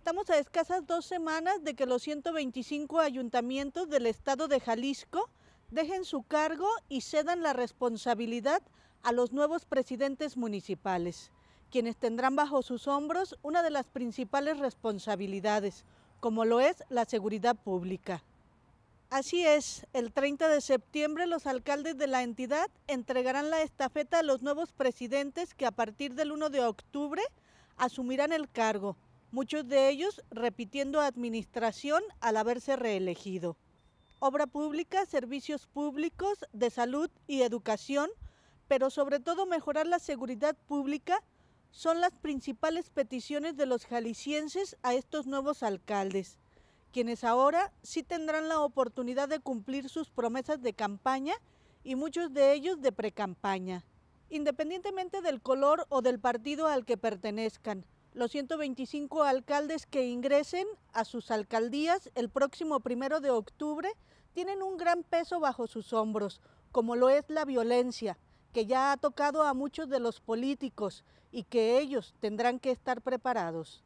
Estamos a escasas dos semanas de que los 125 ayuntamientos del estado de Jalisco dejen su cargo y cedan la responsabilidad a los nuevos presidentes municipales, quienes tendrán bajo sus hombros una de las principales responsabilidades, como lo es la seguridad pública. Así es, el 30 de septiembre los alcaldes de la entidad entregarán la estafeta a los nuevos presidentes que a partir del 1 de octubre asumirán el cargo muchos de ellos repitiendo administración al haberse reelegido. Obra pública, servicios públicos, de salud y educación, pero sobre todo mejorar la seguridad pública son las principales peticiones de los jaliscienses a estos nuevos alcaldes, quienes ahora sí tendrán la oportunidad de cumplir sus promesas de campaña y muchos de ellos de precampaña, independientemente del color o del partido al que pertenezcan los 125 alcaldes que ingresen a sus alcaldías el próximo primero de octubre tienen un gran peso bajo sus hombros, como lo es la violencia, que ya ha tocado a muchos de los políticos y que ellos tendrán que estar preparados.